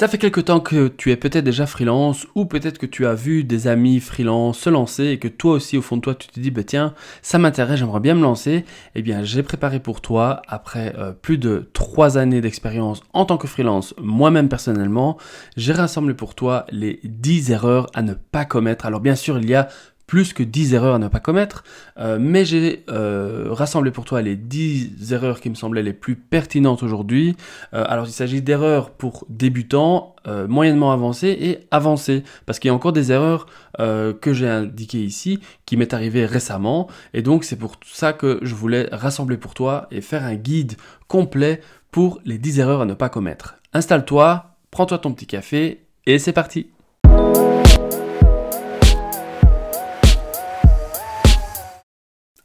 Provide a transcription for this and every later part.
Ça fait quelque temps que tu es peut-être déjà freelance ou peut-être que tu as vu des amis freelance se lancer et que toi aussi au fond de toi tu te dis bah tiens ça m'intéresse j'aimerais bien me lancer. Eh bien j'ai préparé pour toi après euh, plus de trois années d'expérience en tant que freelance moi-même personnellement j'ai rassemblé pour toi les 10 erreurs à ne pas commettre. Alors bien sûr il y a plus que 10 erreurs à ne pas commettre, euh, mais j'ai euh, rassemblé pour toi les 10 erreurs qui me semblaient les plus pertinentes aujourd'hui. Euh, alors il s'agit d'erreurs pour débutants, moyennement avancés et avancés, parce qu'il y a encore des erreurs que j'ai indiquées ici qui m'est arrivé récemment, et donc c'est pour ça que je voulais rassembler pour toi et faire un guide complet pour les 10 erreurs à ne pas commettre. Installe-toi, prends-toi ton petit café, et c'est parti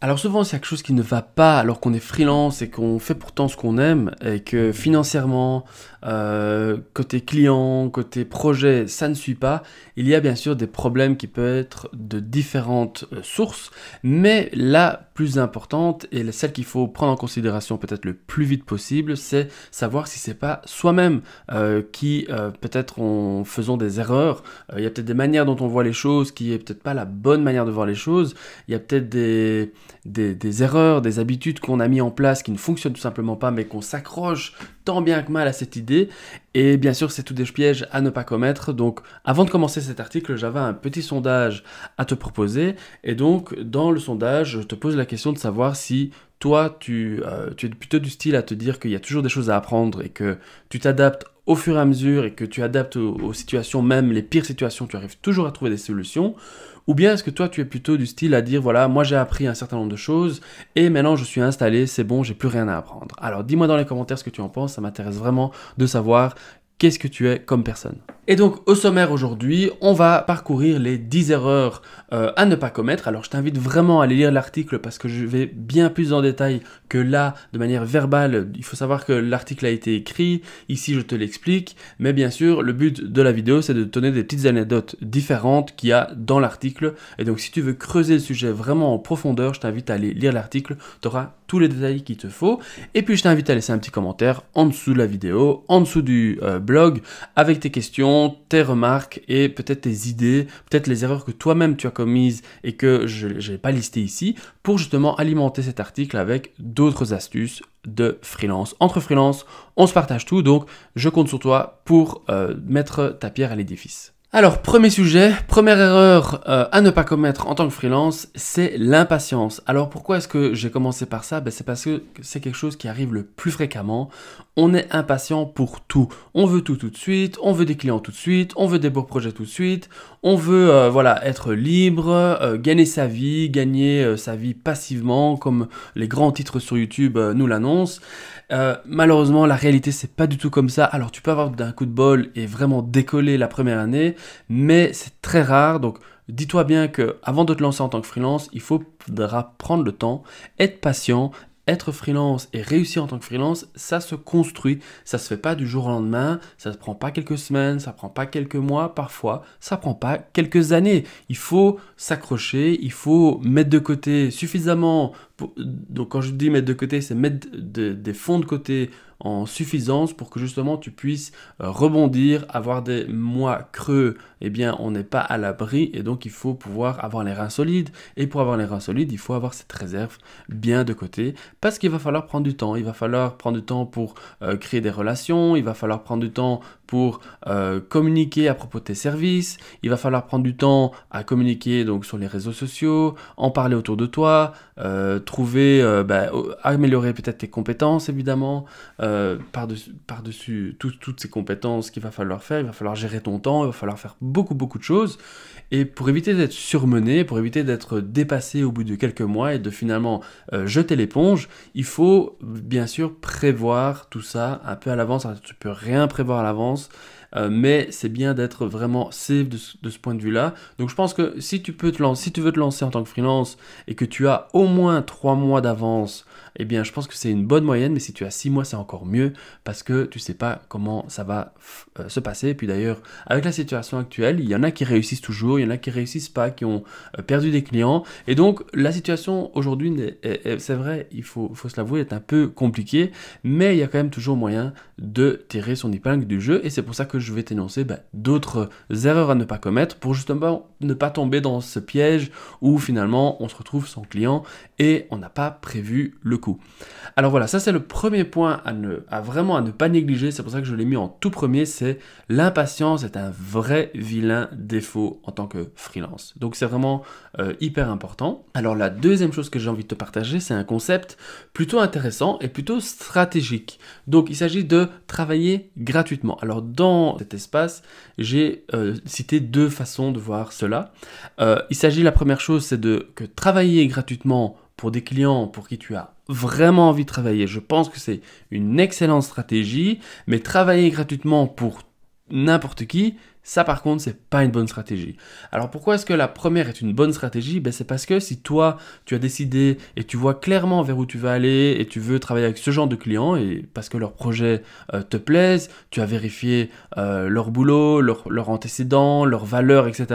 Alors souvent, c'est quelque chose qui ne va pas alors qu'on est freelance et qu'on fait pourtant ce qu'on aime et que mm. financièrement, euh, côté client, côté projet, ça ne suit pas, il y a bien sûr des problèmes qui peuvent être de différentes euh, sources, mais là, plus importante et celle qu'il faut prendre en considération peut-être le plus vite possible, c'est savoir si c'est pas soi-même euh, qui euh, peut-être en faisant des erreurs, euh, il y a peut-être des manières dont on voit les choses qui est peut-être pas la bonne manière de voir les choses, il y a peut-être des, des, erreurs, des habitudes qu'on a mis en place qui ne fonctionnent tout simplement pas mais qu'on s'accroche tant bien que mal à cette idée et bien sûr, c'est tout des pièges à ne pas commettre. Donc, avant de commencer cet article, j'avais un petit sondage à te proposer. Et donc, dans le sondage, je te pose la question de savoir si toi, tu, euh, es plutôt du style à te dire qu'il y a toujours des choses à apprendre et que tu t'adaptes au fur et à mesure et que tu adaptes aux situations, même les pires situations, tu arrives toujours à trouver des solutions. Ou bien est-ce que toi tu es plutôt du style à dire voilà, moi j'ai appris un certain nombre de choses et maintenant je suis installé, c'est bon, j'ai plus rien à apprendre. Alors dis-moi dans les commentaires ce que tu en penses, ça m'intéresse vraiment de savoir qu'est-ce que tu es comme personne. Et donc au sommaire aujourd'hui, on va parcourir les 10 erreurs euh, à ne pas commettre. Alors je t'invite vraiment à aller lire l'article parce que je vais bien plus en détail que là de manière verbale. Il faut savoir que l'article a été écrit, ici je te l'explique, mais bien sûr le but de la vidéo c'est de te donner des petites anecdotes différentes qu'il y a dans l'article. Et donc si tu veux creuser le sujet vraiment en profondeur, je t'invite à aller lire l'article, tu auras tous les détails qu'il te faut. Et puis je t'invite à laisser un petit commentaire en dessous de la vidéo, en dessous du euh, blog, avec tes questions, tes remarques et peut-être tes idées, peut-être les erreurs que toi-même tu as commises et que je n'ai pas listé ici, pour justement alimenter cet article avec d'autres astuces de freelance. Entre freelance, on se partage tout, donc je compte sur toi pour euh, mettre ta pierre à l'édifice. Alors, premier sujet, première erreur euh, à ne pas commettre en tant que freelance, c'est l'impatience. Alors pourquoi est-ce que j'ai commencé par ça ben, C'est parce que c'est quelque chose qui arrive le plus fréquemment. On est impatient pour tout. On veut tout tout de suite, on veut des clients tout de suite, on veut des beaux projets tout de suite, on veut euh, voilà, être libre, euh, gagner sa vie, gagner sa vie passivement comme les grands titres sur YouTube nous l'annoncent. Euh, malheureusement, la réalité, c'est pas du tout comme ça. Alors, tu peux avoir d'un coup de bol et vraiment décoller la première année, mais c'est très rare. Donc, dis-toi bien que avant de te lancer en tant que freelance, il faudra prendre le temps, être patient. Être freelance et réussir en tant que freelance, ça se construit, ça se fait pas du jour au lendemain, ça ne prend pas quelques semaines, ça prend pas quelques mois, parfois ça prend pas quelques années. Il faut s'accrocher, il faut mettre de côté suffisamment donc quand je dis mettre de côté, c'est mettre des fonds de côté en suffisance pour que justement tu puisses euh, rebondir, avoir des mois creux, eh bien on n'est pas à l'abri et donc il faut pouvoir avoir les reins solides. Et pour avoir les reins solides, il faut avoir cette réserve bien de côté parce qu'il va falloir prendre du temps. Il va falloir prendre du temps pour euh, créer des relations, il va falloir prendre du temps pour euh, communiquer à propos de tes services. Il va falloir prendre du temps à communiquer donc sur les réseaux sociaux, en parler autour de toi, euh, trouver, euh, bah, améliorer peut-être tes compétences évidemment, par-dessus par toutes ces compétences qu'il va falloir faire. Il va falloir gérer ton temps, il va falloir faire beaucoup beaucoup de choses. Et pour éviter d'être surmené, pour éviter d'être dépassé au bout de quelques mois et de finalement jeter l'éponge, il faut bien sûr prévoir tout ça un peu à l'avance. Tu peux rien prévoir à l'avance euh, mais c'est bien d'être vraiment safe de, de ce point de vue-là. Donc je pense que si tu, peux te lancer, si tu veux te lancer en tant que freelance et que tu as au moins 3 mois d'avance eh bien je pense que c'est une bonne moyenne, mais si tu as 6 mois, c'est encore mieux parce que tu sais pas comment ça va euh, se passer. Et puis d'ailleurs, avec la situation actuelle, il y en a qui réussissent toujours, il y en a qui réussissent pas, qui ont euh, perdu des clients. Et donc la situation aujourd'hui, c'est vrai, il faut, se l'avouer, est un peu compliquée, mais il y a quand même toujours moyen de tirer son épingle du jeu. Et c'est pour ça que je vais t'énoncer bah, d'autres erreurs à ne pas commettre pour justement ne pas tomber dans ce piège où finalement on se retrouve sans client et on n'a pas prévu le alors voilà, ça c'est le premier point à, ne, vraiment à ne pas négliger, c'est pour ça que je l'ai mis en tout premier, c'est l'impatience est un vrai vilain défaut en tant que freelance. Donc c'est vraiment euh, hyper important. Alors la deuxième chose que j'ai envie de te partager, c'est un concept plutôt intéressant et plutôt stratégique. Donc il s'agit de travailler gratuitement. Alors dans cet espace, j'ai euh, cité deux façons de voir cela. Euh, il s'agit la première chose, c'est de que travailler gratuitement pour des clients pour qui tu as vraiment envie de travailler. Je pense que c'est une excellente stratégie, mais travailler gratuitement pour n'importe qui, ça par contre, c'est pas une bonne stratégie. Alors pourquoi est-ce que la première est une bonne stratégie ben, C'est parce que si toi, tu as décidé et tu vois clairement vers où tu vas aller et tu veux travailler avec ce genre de clients et parce que leur projet euh, te plaisent, tu as vérifié euh, leur boulot, leur antécédents, leurs valeur etc.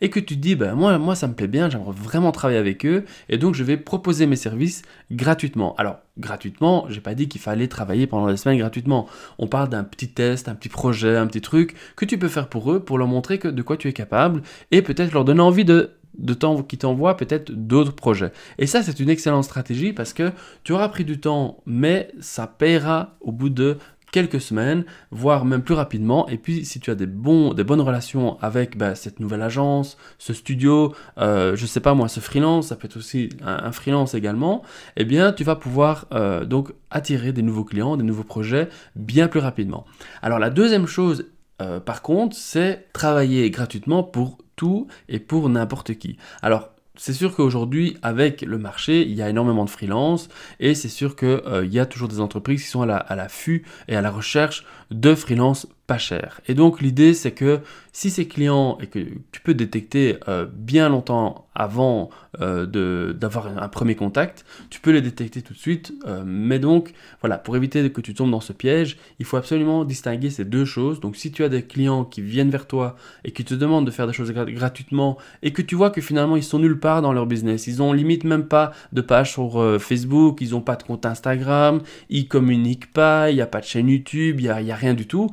Et que tu te dis, ben, moi, moi ça me plaît bien, j'aimerais vraiment travailler avec eux et donc je vais proposer mes services gratuitement. Alors gratuitement, j'ai pas dit qu'il fallait travailler pendant des semaines gratuitement. On parle d'un petit test, un petit projet, un petit truc que tu peux faire pour pour leur montrer que, de quoi tu es capable, et peut-être leur donner envie de de temps qui t'envoie peut-être d'autres projets. Et ça, c'est une excellente stratégie parce que tu auras pris du temps, mais ça paiera au bout de quelques semaines, voire même plus rapidement. Et puis, si tu as des, bons, des bonnes relations avec bah, cette nouvelle agence, ce studio, euh, je sais pas moi, ce freelance, ça peut être aussi un, freelance également, eh bien, tu vas pouvoir euh, donc attirer des nouveaux clients, des nouveaux projets bien plus rapidement. Alors, la deuxième chose euh, par contre, c'est travailler gratuitement pour tout et pour n'importe qui. Alors, c'est sûr qu'aujourd'hui, avec le marché, il y a énormément de freelance et c'est sûr qu'il euh, y a toujours des entreprises qui sont à l'affût et à la recherche de freelance pas cher. Et donc l'idée c'est que si ces clients et que tu peux détecter euh, bien longtemps avant euh, d'avoir un premier contact, tu peux les détecter tout de suite. Euh, mais donc voilà, pour éviter que tu tombes dans ce piège, il faut absolument distinguer ces deux choses. Donc si tu as des clients qui viennent vers toi et qui te demandent de faire des choses gratuitement et que tu vois que finalement ils sont nulle part dans leur business, ils ont limite même pas de page sur Facebook, ils n'ont pas de compte Instagram, ils communiquent pas, il n'y a pas de chaîne YouTube, il n'y a rien du tout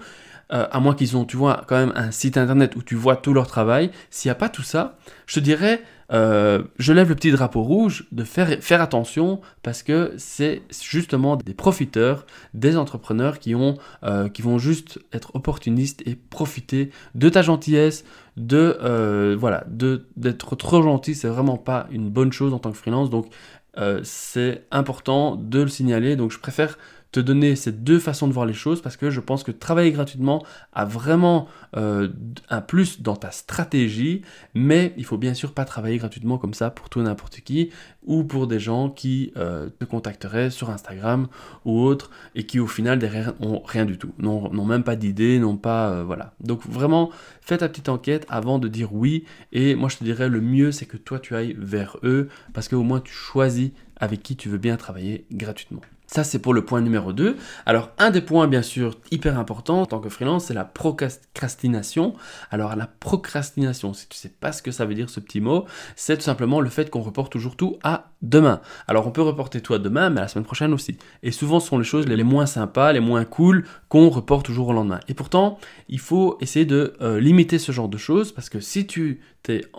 euh, à moins qu'ils ont, tu vois, quand même un site internet où tu vois tout leur travail, s'il n'y a pas tout ça, je te dirais, euh, je lève le petit drapeau rouge de faire, faire attention parce que c'est justement des profiteurs, des entrepreneurs qui, ont, euh, qui vont juste être opportunistes et profiter de ta gentillesse, de voilà, d'être trop gentil, c'est vraiment pas une bonne chose en tant que freelance. Donc c'est important de le signaler. Donc je préfère te donner ces deux façons de voir les choses parce que je pense que travailler gratuitement a vraiment euh, un plus dans ta stratégie, mais il faut bien sûr pas travailler gratuitement comme ça pour tout n'importe qui ou pour des gens qui euh, te contacteraient sur Instagram ou autre et qui au final derrière ont rien du tout, n'ont même pas d'idée, n'ont pas euh, voilà. Donc vraiment, fais ta petite enquête avant de dire oui et moi je te dirais le mieux c'est que toi tu ailles vers eux parce que au moins tu choisis avec qui tu veux bien travailler gratuitement. Ça, c'est pour le point numéro 2. Alors, un des points, bien sûr, hyper important en tant que freelance, c'est la procrastination. Alors, la procrastination, si tu ne sais pas ce que ça veut dire ce petit mot, c'est tout simplement le fait qu'on reporte toujours tout à demain. Alors, on peut reporter tout à demain, mais la semaine prochaine aussi. Et souvent, ce sont les choses les moins sympas, les moins cool, qu'on reporte toujours au lendemain. Et pourtant, il faut essayer de euh, limiter ce genre de choses, parce que si tu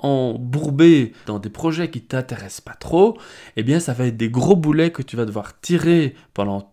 embourbé dans des projets qui t'intéressent pas trop, eh bien ça va être des gros boulets que tu vas devoir tirer pendant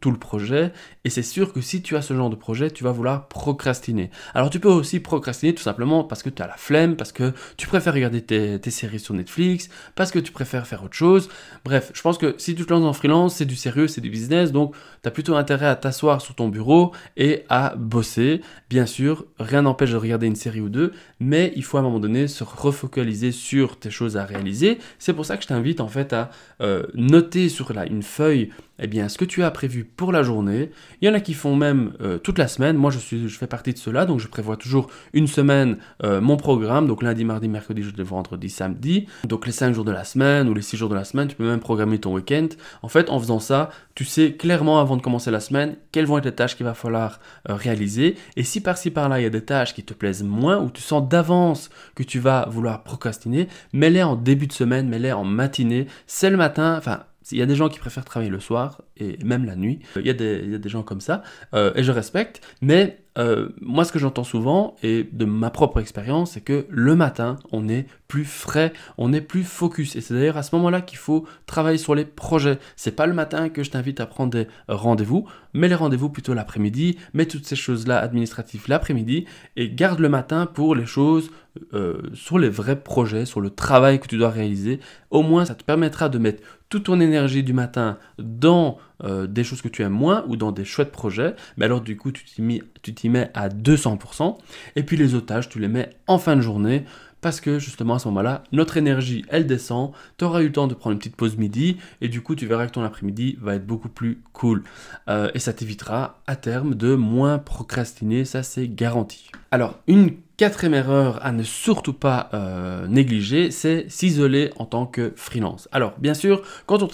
tout, le projet. Et c'est sûr que si tu as ce genre de projet, tu vas vouloir procrastiner. Alors tu peux aussi procrastiner tout simplement parce que tu as la flemme, parce que tu préfères regarder tes, séries sur Netflix, parce que tu préfères faire autre chose. Bref, je pense que si tu te lances en freelance, c'est du sérieux, c'est du business. Donc tu as plutôt intérêt à t'asseoir sur ton bureau et à bosser. Bien sûr, rien n'empêche de regarder une série ou deux, mais il faut à un moment donné se refocaliser sur tes choses à réaliser. C'est pour ça que je t'invite en fait à euh, noter sur là une feuille eh bien, ce que tu as prévu pour la journée. Il y en a qui font même euh, toute la semaine. Moi, je, suis, je fais partie de cela, donc je prévois toujours une semaine euh, mon programme. Donc lundi, mardi, mercredi, jeudi, vendredi, samedi. Donc les cinq jours de la semaine ou les six jours de la semaine, tu peux même programmer ton week-end. En fait, en faisant ça, tu sais clairement avant de commencer la semaine quelles vont être les tâches qu'il va falloir euh, réaliser. Et si par-ci par-là, il y a des tâches qui te plaisent moins ou tu sens d'avance que tu vas vouloir procrastiner, mets-les en début de semaine, mets-les en matinée. C'est le matin, enfin il y a des gens qui préfèrent travailler le soir et même la nuit. Il y a des, il y a des gens comme ça euh, et je respecte. Mais euh, moi, ce que j'entends souvent et de ma propre expérience, c'est que le matin, on est plus frais, on est plus focus. Et c'est d'ailleurs à ce moment-là qu'il faut travailler sur les projets. C'est pas le matin que je t'invite à prendre des rendez-vous, mais les rendez-vous plutôt l'après-midi. Mets toutes ces choses-là administratives l'après-midi et garde le matin pour les choses euh, sur les vrais projets, sur le travail que tu dois réaliser. Au moins, ça te permettra de mettre toute ton énergie du matin dans euh, des choses que tu aimes moins ou dans des chouettes projets, mais alors du coup tu t'y mets, à 200%, et puis les otages tu les mets en fin de journée, parce que justement à ce moment-là, notre énergie elle descend, tu auras eu le temps de prendre une petite pause midi, et du coup tu verras que ton après-midi va être beaucoup plus cool. Euh, et ça t'évitera à terme de moins procrastiner, ça c'est garanti. Alors une Quatrième erreur à ne surtout pas euh, négliger, c'est s'isoler en tant que freelance. Alors, bien sûr, quand on,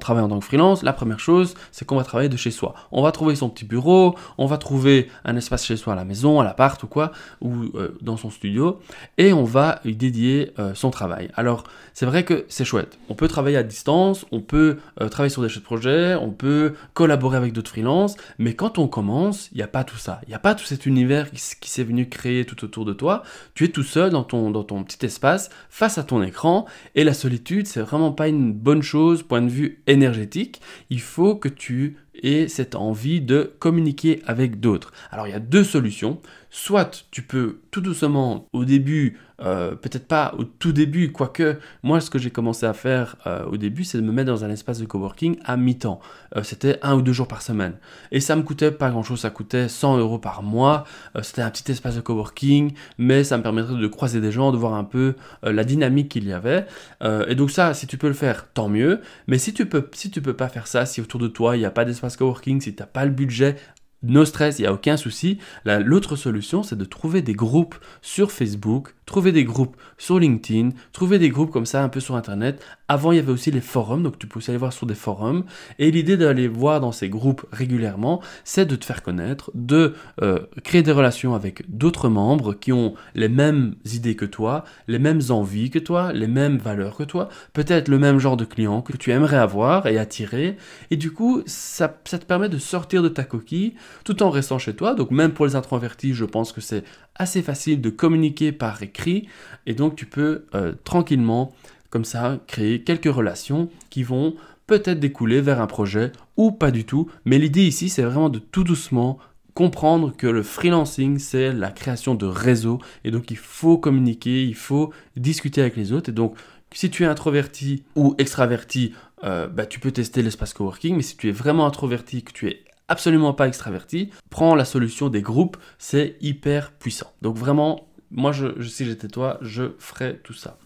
travaille en tant que freelance, la première chose, c'est qu'on va travailler de chez soi. On va trouver son petit bureau, on va trouver un espace chez soi à la maison, à l'appart ou quoi, ou euh, dans son studio, et on va y dédier euh, son travail. Alors, c'est vrai que c'est chouette. On peut travailler à distance, on peut travailler sur des projets, on peut collaborer avec d'autres freelances, mais quand on commence, il n'y a pas tout ça. Il n'y a pas tout cet univers qui s'est venu créer tout autour de toi, tu es tout seul dans ton, dans ton petit espace, face à ton écran, et la solitude, c'est vraiment pas une bonne chose point de vue énergétique. Il faut que tu et cette envie de communiquer avec d'autres. Alors il y a deux solutions. Soit tu peux tout doucement au début, euh, peut-être pas au tout début, quoique moi ce que j'ai commencé à faire euh, au début c'est de me mettre dans un espace de coworking à mi-temps. Euh, c'était un ou deux jours par semaine. Et ça me coûtait pas grand-chose, ça coûtait 100 euros par mois. c'était un petit espace de coworking, mais ça me permettrait de croiser des gens, de voir un peu la dynamique qu'il y avait. et donc ça, si tu peux le faire, tant mieux. Mais si tu peux, si tu peux pas faire ça, si autour de toi il n'y a pas d'espace coworking, si tu n'as pas le budget, no stress, il n'y a aucun souci. L'autre solution, c'est de trouver des groupes sur Facebook, trouver des groupes sur LinkedIn, trouver des groupes comme ça un peu sur Internet. Avant, il y avait aussi les forums, donc tu pouvais aller voir sur des forums. Et l'idée d'aller voir dans ces groupes régulièrement, c'est de te faire connaître, de euh, créer des relations avec d'autres membres qui ont les mêmes idées que toi, les mêmes envies que toi, les mêmes valeurs que toi, peut-être le même genre de client que tu aimerais avoir et attirer. Et du coup, ça te permet de sortir de ta coquille tout en restant chez toi. Donc même pour les introvertis, je pense que c'est assez facile de communiquer par écrit et donc tu peux euh, tranquillement comme ça créer quelques relations qui vont peut-être découler vers un projet ou pas du tout. Mais l'idée ici, c'est vraiment de tout doucement comprendre que le freelancing, c'est la création de réseaux et donc il faut communiquer, il faut discuter avec les autres et donc si tu es introverti ou extraverti, euh, bah, tu peux tester l'espace coworking, mais si tu es vraiment introverti, que tu es absolument pas extraverti, prends la solution des groupes, c'est hyper puissant. Donc vraiment, moi, je, si j'étais toi, je ferais tout ça.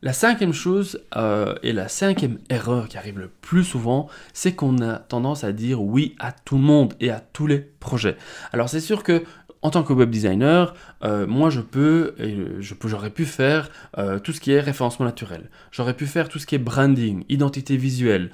La cinquième chose euh, et la cinquième erreur qui arrive le plus souvent, c'est qu'on a tendance à dire oui à tout le monde et à tous les projets. Alors c'est sûr que en tant que web designer, euh, moi je peux, je j'aurais pu faire euh, tout ce qui est référencement naturel. J'aurais pu faire tout ce qui est branding, identité visuelle,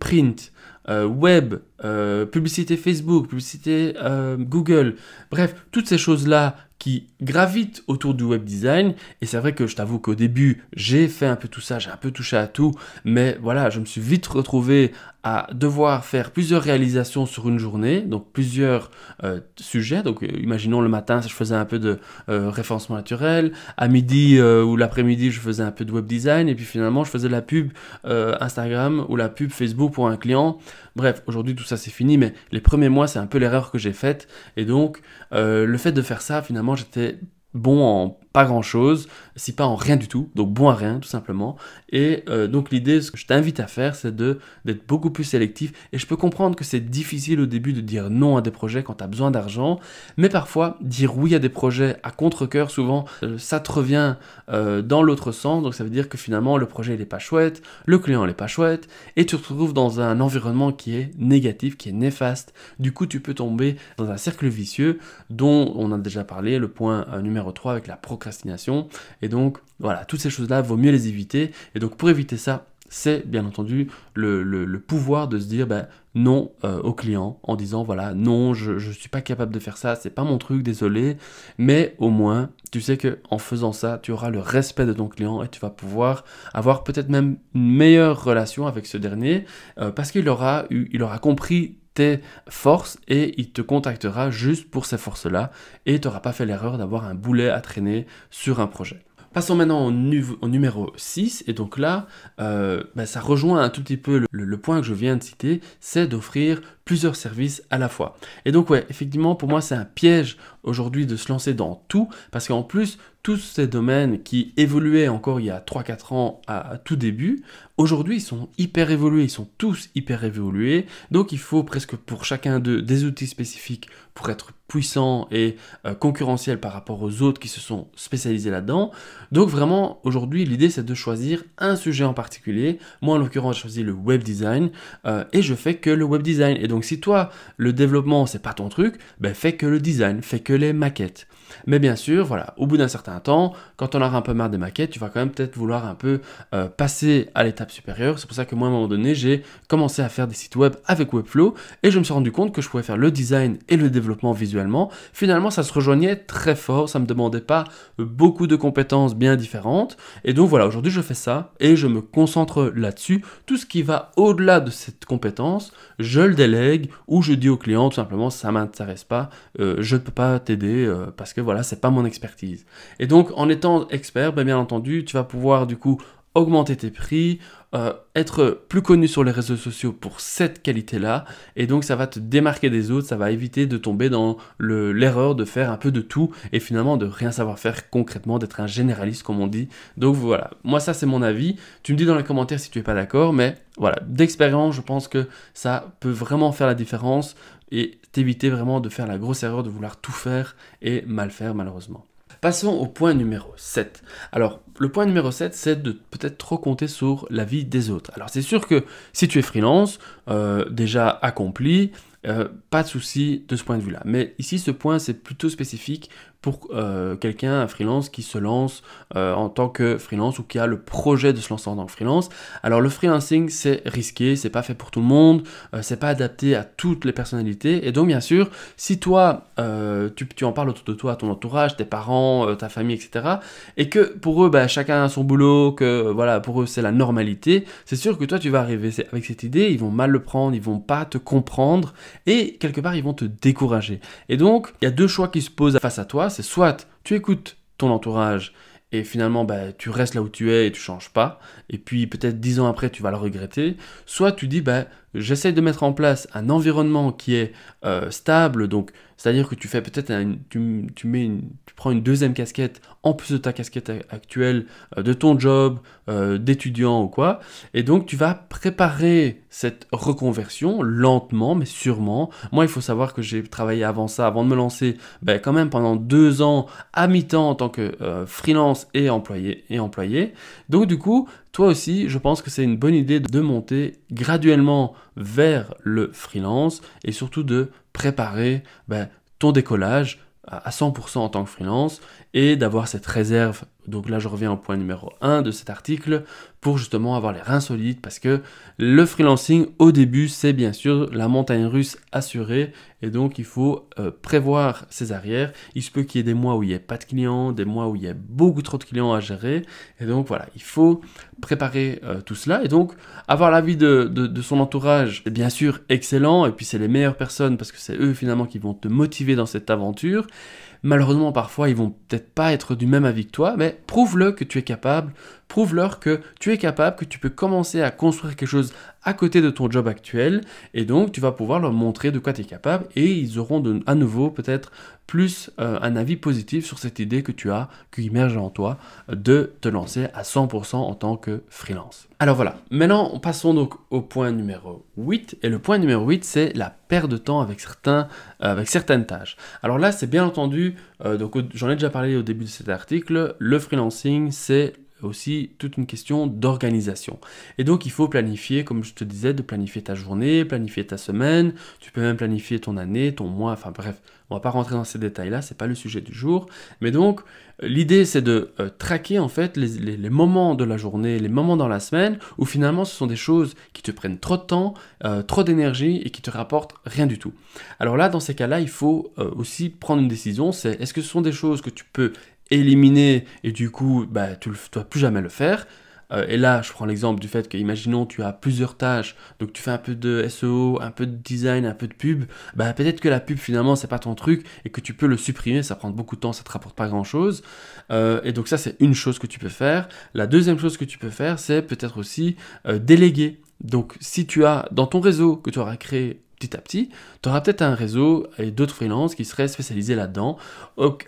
print, euh, web, euh, publicité Facebook, publicité euh, Google, bref, toutes ces choses-là qui gravitent autour du web design. Et c'est vrai que je t'avoue qu'au début, j'ai fait un peu tout ça, j'ai un peu touché à tout, mais voilà, je me suis vite retrouvé à devoir faire plusieurs réalisations sur une journée, donc plusieurs euh, sujets. Donc, euh, imaginons le matin, je faisais un peu de euh, référencement naturel. À midi ou l'après-midi, je faisais un peu de web design. Et puis finalement, je faisais la pub Instagram ou la pub Facebook pour un client. Bref, aujourd'hui, tout ça c'est fini, mais les premiers mois, c'est un peu l'erreur que j'ai faite. Et donc, le fait de faire ça, finalement, j'étais bon en pas grand chose, si pas en rien du tout, donc bon à rien tout simplement. Et euh, donc l'idée, ce que je t'invite à faire, c'est d'être beaucoup plus sélectif. Et je peux comprendre que c'est difficile au début de dire non à des projets quand tu as besoin d'argent, mais parfois dire oui à des projets à contre-coeur, souvent euh, ça te revient euh, dans l'autre sens, donc ça veut dire que finalement le projet n'est pas chouette, le client n'est pas chouette, et tu te retrouves dans un environnement qui est négatif, qui est néfaste. Du coup, tu peux tomber dans un cercle vicieux dont on a déjà parlé, le point numéro 3 avec la procrastination procrastination. Et donc, voilà, toutes ces choses-là, vaut mieux les éviter. Et donc, pour éviter ça, c'est bien entendu le, le, pouvoir de se dire ben, non euh, au client en disant voilà non je suis pas capable de faire ça c'est pas mon truc désolé mais au moins tu sais que en faisant ça tu auras le respect de ton client et tu vas pouvoir avoir peut-être même une meilleure relation avec ce dernier euh, parce qu'il aura eu, il aura compris tes forces et il te contactera juste pour ces forces-là et tu n'auras pas fait l'erreur d'avoir un boulet à traîner sur un projet. Passons maintenant au, numéro 6, et donc là, euh, ben, ça rejoint un tout petit peu le, point que je viens de citer, c'est d'offrir plusieurs services à la fois. Et donc ouais, effectivement, pour moi, c'est un piège aujourd'hui de se lancer dans tout, parce qu'en plus, tous ces domaines qui évoluaient encore il y a 3-4 ans à, tout début, aujourd'hui ils sont hyper évolués, ils sont tous hyper évolués, donc il faut presque pour chacun d'eux des outils spécifiques pour être puissant et euh, concurrentiel par rapport aux autres qui se sont spécialisés là-dedans. Donc vraiment, aujourd'hui, l'idée c'est de choisir un sujet en particulier. Moi, en l'occurrence, j'ai choisi le web design euh, et je fais que le web design. Et donc si toi, le développement, c'est pas ton truc, ben, fais que le design, fais que les maquettes. Mais bien sûr, voilà, au bout d'un certain temps, quand on aura un peu marre des maquettes, tu vas quand même peut-être vouloir un peu euh, passer à l'étape supérieure. C'est pour ça que moi, à un moment donné, j'ai commencé à faire des sites web avec Webflow et je me suis rendu compte que je pouvais faire le design et le développement visuel finalement ça se rejoignait très fort, ça me demandait pas beaucoup de compétences bien différentes. Et donc voilà, aujourd'hui je fais ça et je me concentre là-dessus. Tout ce qui va au-delà de cette compétence, je le délègue ou je dis au client tout simplement ça m'intéresse pas, euh, je ne peux pas t'aider euh, parce que voilà, c'est pas mon expertise. Et donc en étant expert, ben, bien entendu, tu vas pouvoir du coup augmenter tes prix, euh, être plus connu sur les réseaux sociaux pour cette qualité-là, et donc ça va te démarquer des autres, ça va éviter de tomber dans l'erreur de faire un peu de tout et finalement de rien savoir faire concrètement, d'être un généraliste comme on dit. Donc voilà, moi ça c'est mon avis. Tu me dis dans les commentaires si tu es pas d'accord, mais voilà, d'expérience, je pense que ça peut vraiment faire la différence et t'éviter vraiment de faire la grosse erreur de vouloir tout faire et mal faire malheureusement. Passons au point numéro 7. Alors, le point numéro 7, c'est de peut-être trop compter sur la vie des autres. Alors, c'est sûr que si tu es freelance, euh, déjà accompli, euh, pas de souci de ce point de vue-là. Mais ici, ce point, c'est plutôt spécifique pour euh, quelqu'un, un freelance qui se lance euh, en tant que freelance ou qui a le projet de se lancer en tant que freelance. Alors le freelancing c'est risqué, c'est pas fait pour tout le monde, euh, c'est pas adapté à toutes les personnalités. Et donc bien sûr, si toi tu, tu, en parles autour de toi, à ton entourage, tes parents, ta famille, etc. Et que pour eux, bah, chacun a son boulot, que voilà, pour eux c'est la normalité, c'est sûr que toi tu vas arriver avec cette idée, ils vont mal le prendre, ils vont pas te comprendre et quelque part ils vont te décourager. Et donc il y a deux choix qui se posent face à toi c'est soit tu écoutes ton entourage et finalement bah, tu restes là où tu es et tu changes pas, et puis peut-être dix ans après tu vas le regretter, soit tu dis bah j'essaie de mettre en place un environnement qui est euh, stable, donc c'est-à-dire que tu fais peut-être tu, tu, mets une, tu prends une deuxième casquette en plus de ta casquette actuelle, euh, de ton job, euh, d'étudiant ou quoi, et donc tu vas préparer cette reconversion lentement mais sûrement. Moi, il faut savoir que j'ai travaillé avant ça, avant de me lancer, ben, quand même pendant deux ans à mi-temps en tant que freelance et employé et employé. Donc du coup, toi aussi, je pense que c'est une bonne idée de monter graduellement vers le freelance et surtout de préparer ben, ton décollage à 100% en tant que freelance et d'avoir cette réserve. Donc là, je reviens au point numéro 1 de cet article, pour justement avoir les reins solides parce que le freelancing au début c'est bien sûr la montagne russe assurée et donc il faut euh, prévoir ses arrières. Il se peut qu'il y ait des mois où il n'y ait pas de clients, des mois où il y a beaucoup trop de clients à gérer et donc voilà, il faut préparer euh, tout cela et donc avoir l'avis de, son entourage est bien sûr excellent et puis c'est les meilleures personnes parce que c'est eux finalement qui vont te motiver dans cette aventure. Malheureusement, parfois, ils vont peut-être pas être du même avis que toi, mais prouve-le que tu es capable, prouve-leur que tu es capable, que tu peux commencer à construire quelque chose à côté de ton job actuel, et donc tu vas pouvoir leur montrer de quoi tu es capable, et ils auront à nouveau peut-être plus euh, un avis positif sur cette idée que tu as, qui immerge en toi, de te lancer à 100% en tant que freelance. Alors voilà, maintenant passons donc au point numéro 8, et le point numéro 8 c'est la perte de temps avec, certains, euh, avec certaines tâches. Alors là c'est bien entendu, euh, donc j'en ai déjà parlé au début de cet article, le freelancing c'est aussi toute une question d'organisation. Et donc il faut planifier, comme je te disais, de planifier ta journée, planifier ta semaine, tu peux même planifier ton année, ton mois, enfin bref, on va pas rentrer dans ces détails-là, c'est pas le sujet du jour. Mais donc l'idée c'est de euh, traquer en fait les, moments de la journée, les moments dans la semaine où finalement ce sont des choses qui te prennent trop de temps, euh, trop d'énergie et qui te rapportent rien du tout. Alors là, dans ces cas-là, il faut euh, aussi prendre une décision, c'est est-ce que ce sont des choses que tu peux éliminé et du coup, bah, tu ne dois plus jamais le faire. Euh, et là, je prends l'exemple du fait que, imaginons, tu as plusieurs tâches, donc tu fais un peu de SEO, un peu de design, un peu de pub. Bah, peut-être que la pub, finalement, c'est pas ton truc et que tu peux le supprimer. Ça prend beaucoup de temps, ça te rapporte pas grand chose. Euh, et donc, ça, c'est une chose que tu peux faire. La deuxième chose que tu peux faire, c'est peut-être aussi euh, déléguer. Donc, si tu as dans ton réseau que tu auras créé petit à petit, tu auras peut-être un réseau et d'autres freelances qui seraient spécialisés là-dedans,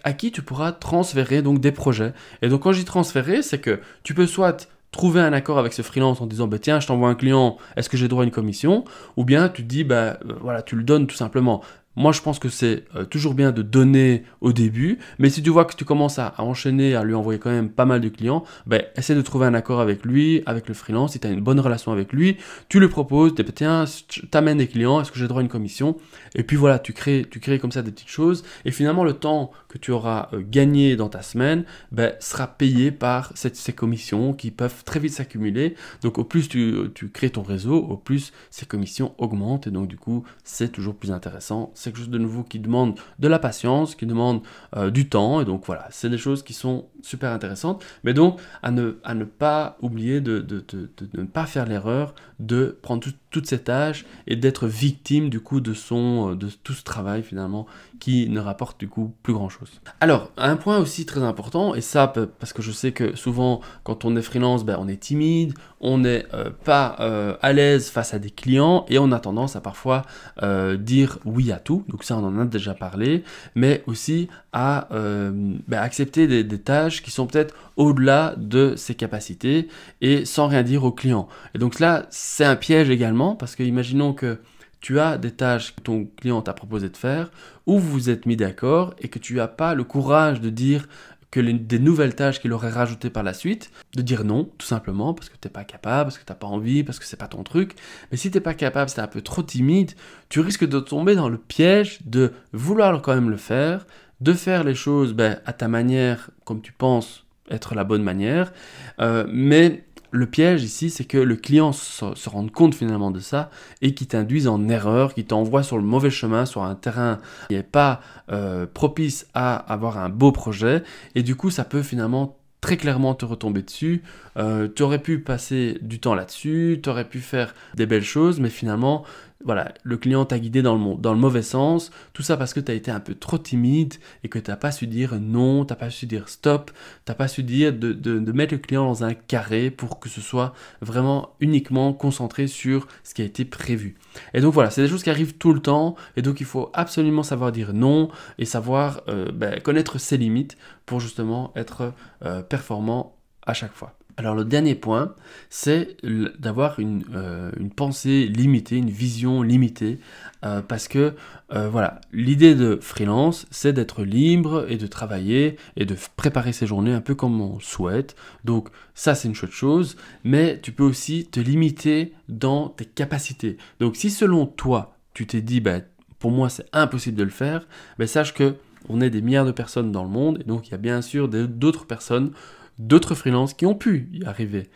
à qui tu pourras transférer donc des projets. Et donc quand j'y transférer, c'est que tu peux soit trouver un accord avec ce freelance en disant bah, tiens je t'envoie un client est-ce que j'ai droit à une commission ou bien tu te dis bah euh, voilà tu le donnes tout simplement moi, je pense que c'est euh, toujours bien de donner au début, mais si tu vois que tu commences à, enchaîner, à lui envoyer quand même pas mal de clients, ben, essaie de trouver un accord avec lui, avec le freelance. Si tu as une bonne relation avec lui, tu lui proposes, tu tiens, t'amènes des clients, est-ce que j'ai droit à une commission Et puis voilà, tu crées, tu crées comme ça des petites choses. Et finalement, le temps que tu auras euh, gagné dans ta semaine ben, sera payé par cette, ces commissions qui peuvent très vite s'accumuler. Donc, au plus tu euh, crées ton réseau, au plus ces commissions augmentent. Et donc, du coup, c'est toujours plus intéressant c'est quelque chose de nouveau qui demande de la patience, qui demande euh, du temps, et donc voilà, c'est des choses qui sont super intéressantes, mais donc à ne, à ne pas oublier de, ne pas faire l'erreur de prendre tout, toutes ces tâches et d'être victime du coup de son euh, de tout ce travail finalement qui ne rapporte du coup plus grand chose. Alors un point aussi très important et ça parce que je sais que souvent quand on est freelance ben, on est timide, on n'est euh, pas euh, à l'aise face à des clients et on a tendance à parfois dire oui à tout donc ça on en a déjà parlé mais aussi à ben, accepter des tâches qui sont peut-être au-delà de ses capacités et sans rien dire au client. Et donc là, c'est un piège également parce que imaginons que tu as des tâches que ton client t'a proposé de faire, ou vous vous êtes mis d'accord et que tu n'as pas le courage de dire que des nouvelles tâches qu'il aurait rajoutées par la suite, de dire non, tout simplement, parce que tu n'es pas capable, parce que tu n'as pas envie, parce que c'est pas ton truc. Mais si tu n'es pas capable, c'est un peu trop timide, tu risques de tomber dans le piège de vouloir quand même le faire, de faire les choses ben, à ta manière, comme tu penses être la bonne manière. Euh, mais le piège ici, c'est que le client se, rende compte finalement de ça et qui t'induise en erreur, qui t'envoie sur le mauvais chemin, sur un terrain qui n'est pas euh, propice à avoir un beau projet. Et du coup, ça peut finalement très clairement te retomber dessus. Euh, tu aurais pu passer du temps là-dessus, tu aurais pu faire des belles choses, mais finalement, voilà, le client t'a guidé dans le, mauvais sens, tout ça parce que t'as été un peu trop timide et que t'as pas su dire non, t'as pas su dire stop, t'as pas su dire de, mettre le client dans un carré pour que ce soit vraiment uniquement concentré sur ce qui a été prévu. Et donc voilà, c'est des choses qui arrivent tout le temps et donc il faut absolument savoir dire non et savoir euh, ben, connaître ses limites pour justement être euh, performant à chaque fois. Alors le dernier point, c'est d'avoir euh, une, pensée limitée, une vision limitée, euh, parce que euh, voilà, l'idée de freelance, c'est d'être libre et de travailler et de préparer ses journées un peu comme on souhaite. Donc ça, c'est une chose, mais tu peux aussi te limiter dans tes capacités. Donc si selon toi, tu t'es dit, bah, pour moi, c'est impossible de le faire, bah, sache que on est des milliards de personnes dans le monde, et donc il y a bien sûr d'autres personnes d'autres freelances qui ont pu y arriver.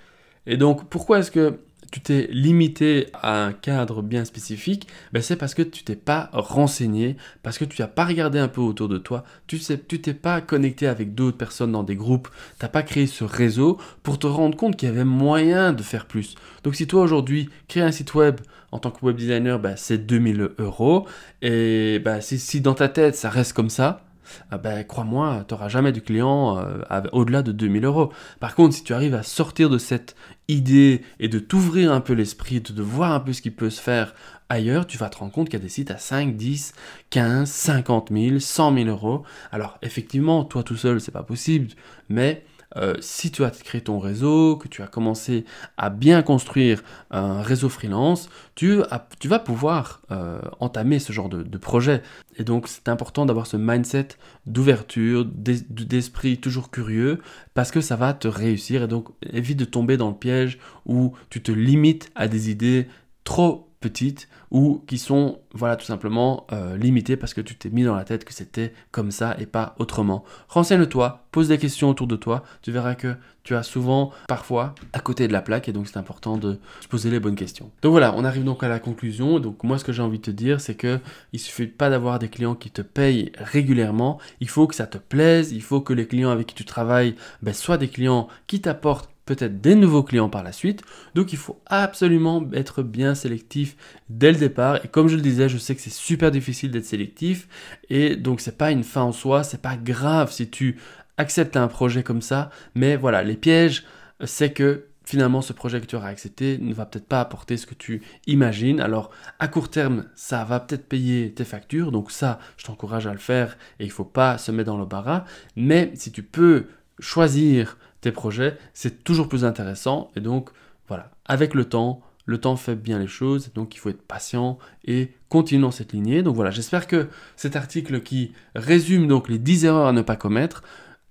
Et donc, pourquoi est-ce que tu t'es limité à un cadre bien spécifique, ben, c'est parce que tu t'es pas renseigné, parce que tu n'as pas regardé un peu autour de toi, tu sais, tu t'es pas connecté avec d'autres personnes dans des groupes, tu n'as pas créé ce réseau pour te rendre compte qu'il y avait moyen de faire plus. Donc si toi aujourd'hui créer un site web en tant que web designer, ben, c'est 2000 euros et ben, si dans ta tête ça reste comme ça, ah ben, crois-moi, tu n'auras jamais de client euh, au-delà de 2000 euros. Par contre, si tu arrives à sortir de cette idée et de t'ouvrir un peu l'esprit, de, voir un peu ce qui peut se faire ailleurs, tu vas te rendre compte qu'il y a des sites à 5, 10, 15, 50 000, 100 000 euros. Alors, effectivement, toi tout seul, c'est pas possible, mais euh, si tu as créé ton réseau, que tu as commencé à bien construire un réseau freelance, tu, vas pouvoir euh, entamer ce genre de, de projet. Et donc c'est important d'avoir ce mindset d'ouverture, d'esprit toujours curieux, parce que ça va te réussir. Et donc évite de tomber dans le piège où tu te limites à des idées trop petites ou qui sont, voilà, tout simplement euh, limités parce que tu t'es mis dans la tête que c'était comme ça et pas autrement. Renseigne-toi, pose des questions autour de toi, tu verras que tu as souvent, parfois, à côté de la plaque et donc c'est important de se poser les bonnes questions. Donc voilà, on arrive donc à la conclusion. Donc moi, ce que j'ai envie de te dire, c'est que il suffit pas d'avoir des clients qui te payent régulièrement. Il faut que ça te plaise, il faut que les clients avec qui tu travailles ben, soient des clients qui t'apportent peut-être des nouveaux clients par la suite. Donc il faut absolument être bien sélectif dès le départ. Et comme je le disais, je sais que c'est super difficile d'être sélectif. Et donc c'est pas une fin en soi, c'est pas grave si tu acceptes un projet comme ça. Mais voilà, les pièges, c'est que finalement ce projet que tu auras accepté ne va peut-être pas apporter ce que tu imagines. Alors à court terme, ça va peut-être payer tes factures, donc ça, je t'encourage à le faire et il ne faut pas se mettre dans le l'embarras. Mais si tu peux choisir tes projets, c'est toujours plus intéressant. Et donc, voilà, avec le temps, le temps fait bien les choses, donc il faut être patient et continuer dans cette lignée. Donc voilà, j'espère que cet article qui résume donc les 10 erreurs à ne pas commettre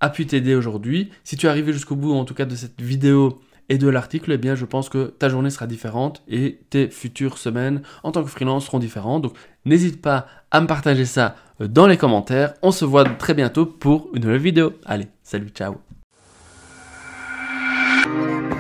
a pu t'aider aujourd'hui. Si tu es arrivé jusqu'au bout, en tout cas de cette vidéo et de l'article, eh bien je pense que ta journée sera différente et tes futures semaines en tant que freelance seront différentes. Donc n'hésite pas à me partager ça euh, dans les commentaires. On se voit très bientôt pour une nouvelle vidéo. Allez, salut, ciao Thank you.